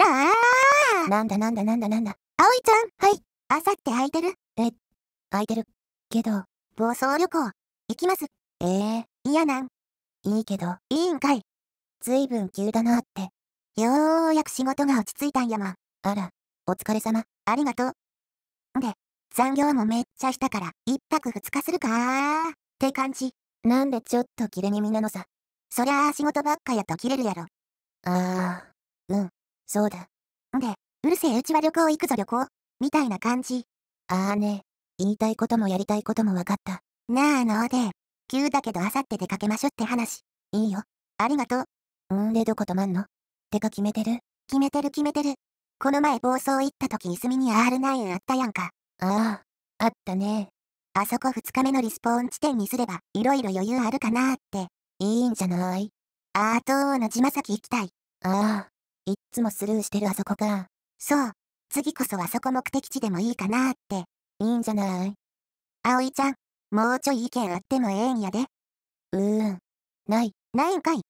ななんだなんだなんだなんだ。葵ちゃん、はい。さって空いてるえ、空いてる。けど、暴走旅行、行きます。ええー、嫌なん。いいけど、いいんかい。ずいぶん急だなって。ようやく仕事が落ち着いたんやもん。あら、お疲れ様。ありがとう。で、残業もめっちゃしたから、一泊二日するかーって感じ。なんでちょっと切れ気味なのさ。そりゃあ仕事ばっかやと切れるやろ。ああ。そうだ。んで、うるせえうちは旅行行くぞ旅行。みたいな感じ。ああね。言いたいこともやりたいことも分かった。なあので、急だけどあさって出かけましょって話。いいよ。ありがとう。んでどこ泊まんのてか決めてる決めてる決めてる。この前暴走行った時泉に R9 あったやんか。ああ、あったね。あそこ2日目のリスポーン地点にすれば、いろいろ余裕あるかなーって。いいんじゃないあ東との島崎行きたい。ああ、いっつもスルーしてるあそこか。そう。次こそあそこ目的地でもいいかなーって。いいんじゃない葵ちゃん、もうちょい意見あってもええんやで。うーん。ない。ないんかい。